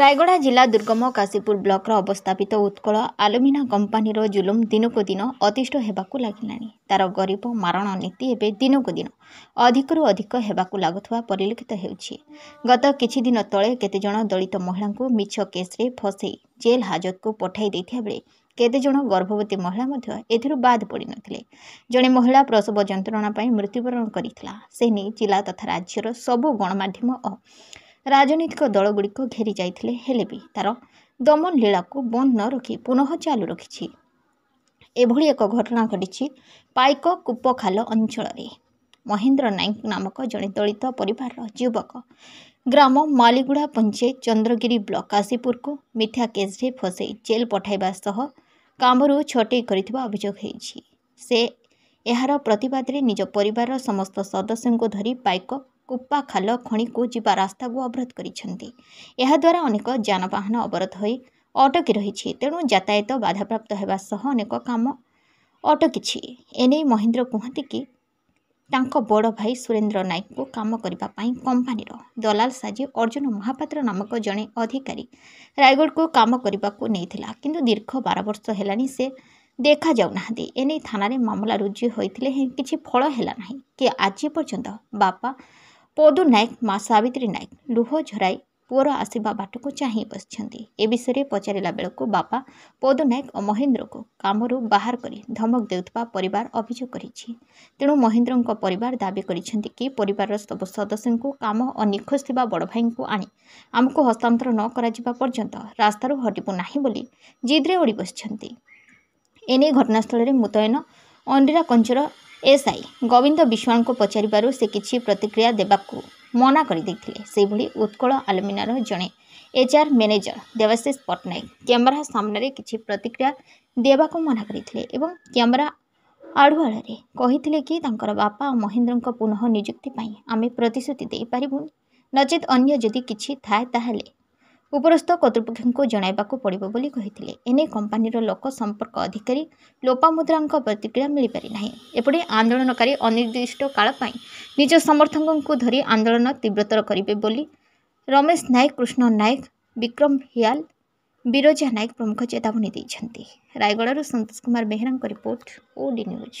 ରାୟଗଡ଼ା ଜିଲ୍ଲା ଦୁର୍ଗମ କାଶୀପୁର ବ୍ଲକର ଅବସ୍ଥାପିତ ଉତ୍କଳ ଆଲୁମିନା କମ୍ପାନୀର ଜୁଲୁମ୍ ଦିନକୁ ଦିନ ଅତିଷ୍ଠ ହେବାକୁ ଲାଗିଲାଣି ତା'ର ଗରିବ ମାରଣ ନୀତି ଏବେ ଦିନକୁ ଦିନ ଅଧିକରୁ ଅଧିକ ହେବାକୁ ଲାଗୁଥିବା ପରିଲକ୍ଷିତ ହେଉଛି ଗତ କିଛି ଦିନ ତଳେ କେତେଜଣ ଦଳିତ ମହିଳାଙ୍କୁ ମିଛ କେସ୍ରେ ଫସେଇ ଜେଲ୍ ହାଜତକୁ ପଠାଇ ଦେଇଥିବା ବେଳେ କେତେଜଣ ଗର୍ଭବତୀ ମହିଳା ମଧ୍ୟ ଏଥିରୁ ବାଦ୍ ପଡ଼ିନଥିଲେ ଜଣେ ମହିଳା ପ୍ରସବ ଯନ୍ତ୍ରଣା ପାଇଁ ମୃତ୍ୟୁବରଣ କରିଥିଲା ସେ ନେଇ ଜିଲ୍ଲା ତଥା ରାଜ୍ୟର ସବୁ ଗଣମାଧ୍ୟମ ଓ ରାଜନୈତିକ ଦଳଗୁଡ଼ିକ ଘେରି ଯାଇଥିଲେ ହେଲେ ବି ତା'ର ଦମନ ଲୀଳାକୁ ବନ୍ଦ ନ ରଖି ପୁନଃ ଚାଲୁ ରଖିଛି ଏଭଳି ଏକ ଘଟଣା ଘଟିଛି ପାଇକ କୁପଖାଲ ଅଞ୍ଚଳରେ ମହେନ୍ଦ୍ର ନାୟକ ନାମକ ଜଣେ ଦଳିତ ପରିବାରର ଯୁବକ ଗ୍ରାମ ମାଲିଗୁଡ଼ା ପଞ୍ଚାୟତ ଚନ୍ଦ୍ରଗିରି ବ୍ଲକ କାଶୀପୁରକୁ ମିଥ୍ୟା କେସ୍ରେ ଫସେଇ ଜେଲ୍ ପଠାଇବା ସହ କାମରୁ ଛଟେଇ କରିଥିବା ଅଭିଯୋଗ ହୋଇଛି ସେ ଏହାର ପ୍ରତିବାଦରେ ନିଜ ପରିବାରର ସମସ୍ତ ସଦସ୍ୟଙ୍କୁ ଧରି ପାଇକ କୁପାଖାଲ ଖଣିକୁ ଯିବା ରାସ୍ତାକୁ ଅବରୋଧ କରିଛନ୍ତି ଏହାଦ୍ୱାରା ଅନେକ ଯାନବାହନ ଅବରୋଧ ହୋଇ ଅଟକି ରହିଛି ତେଣୁ ଯାତାୟାତ ବାଧାପ୍ରାପ୍ତ ହେବା ସହ ଅନେକ କାମ ଅଟକିଛି ଏନେଇ ମହେନ୍ଦ୍ର କୁହନ୍ତି କି ତାଙ୍କ ବଡ଼ ଭାଇ ସୁରେନ୍ଦ୍ର ନାୟକଙ୍କୁ କାମ କରିବା ପାଇଁ କମ୍ପାନୀର ଦଲାଲ ସାଜି ଅର୍ଜୁନ ମହାପାତ୍ର ନାମକ ଜଣେ ଅଧିକାରୀ ରାୟଗଡ଼କୁ କାମ କରିବାକୁ ନେଇଥିଲା କିନ୍ତୁ ଦୀର୍ଘ ବାର ବର୍ଷ ହେଲାଣି ସେ ଦେଖାଯାଉନାହାନ୍ତି ଏନେଇ ଥାନାରେ ମାମଲା ରୁଜୁ ହୋଇଥିଲେ କିଛି ଫଳ ହେଲା ନାହିଁ କି ଆଜି ପର୍ଯ୍ୟନ୍ତ ବାପା ପଦୁ ନାୟକ ମା ସାବିତ୍ରୀ ନାୟକ ଲୁହ ଝରାଇ ପୁଅର ଆସିବା ବାଟକୁ ଚାହିଁ ବସିଛନ୍ତି ଏ ବିଷୟରେ ପଚାରିଲା ବେଳକୁ ବାପା ପଦୁ ନାୟକ ଓ ମହେନ୍ଦ୍ରକୁ କାମରୁ ବାହାର କରି ଧମକ ଦେଉଥିବା ପରିବାର ଅଭିଯୋଗ କରିଛି ତେଣୁ ମହେନ୍ଦ୍ରଙ୍କ ପରିବାର ଦାବି କରିଛନ୍ତି କି ପରିବାରର ସବୁ ସଦସ୍ୟଙ୍କୁ କାମ ଓ ନିଖୋଜ ଥିବା ବଡ଼ ଭାଇଙ୍କୁ ଆଣି ଆମକୁ ହସ୍ତାନ୍ତର ନ କରାଯିବା ପର୍ଯ୍ୟନ୍ତ ରାସ୍ତାରୁ ହଟିବୁ ନାହିଁ ବୋଲି ଜିଦ୍ରେ ଓଡ଼ି ବସିଛନ୍ତି ଏନେଇ ଘଟଣାସ୍ଥଳରେ ମୁତୟନ ଅଣ୍ଡିରା କଞ୍ଚର ଏସ୍ଆଇ ଗୋବିନ୍ଦ ବିଶ୍ୱାଳଙ୍କୁ ପଚାରିବାରୁ ସେ କିଛି ପ୍ରତିକ୍ରିୟା ଦେବାକୁ ମନା କରିଦେଇଥିଲେ ସେହିଭଳି ଉତ୍କଳ ଆଲୁମିନାର ଜଣେ HR manager Debashish Pattnaik camera ସାମ୍ନାରେ କିଛି ପ୍ରତିକ୍ରିୟା ଦେବାକୁ ମନା କରିଥିଲେ ଏବଂ କ୍ୟାମେରା ଆଢ଼ୁଆଳରେ କହିଥିଲେ କି ତାଙ୍କର ବାପା ଓ ମହେନ୍ଦ୍ରଙ୍କ ପୁନଃ ନିଯୁକ୍ତି ପାଇଁ ଆମେ ପ୍ରତିଶ୍ରୁତି ଦେଇପାରିବୁନି ନଚେତ୍ ଅନ୍ୟ ଯଦି କିଛି ଥାଏ ତାହେଲେ ଉପରସ୍ଥ କର୍ତ୍ତୃପକ୍ଷଙ୍କୁ ଜଣାଇବାକୁ ପଡ଼ିବ ବୋଲି କହିଥିଲେ ଏନେଇ କମ୍ପାନୀର ଲୋକ ସମ୍ପର୍କ ଅଧିକାରୀ ଲୋପାମୁଦ୍ରାଙ୍କ ପ୍ରତିକ୍ରିୟା ମିଳିପାରିନାହିଁ ଏପଟେ ଆନ୍ଦୋଳନକାରୀ ଅନିର୍ଦ୍ଦିଷ୍ଟ କାଳ ପାଇଁ ନିଜ ସମର୍ଥକଙ୍କୁ ଧରି ଆନ୍ଦୋଳନ ତୀବ୍ରତର କରିବେ ବୋଲି ରମେଶ ନାୟକ କୃଷ୍ଣ ନାୟକ ବିକ୍ରମ ହିଆଲ ବିରଜା ନାୟକ ପ୍ରମୁଖ ଚେତାବନୀ ଦେଇଛନ୍ତି ରାୟଗଡ଼ାରୁ ସନ୍ତୋଷ କୁମାର ବେହେରାଙ୍କ ରିପୋର୍ଟ ଓଡ଼ି ନ୍ୟୁଜ୍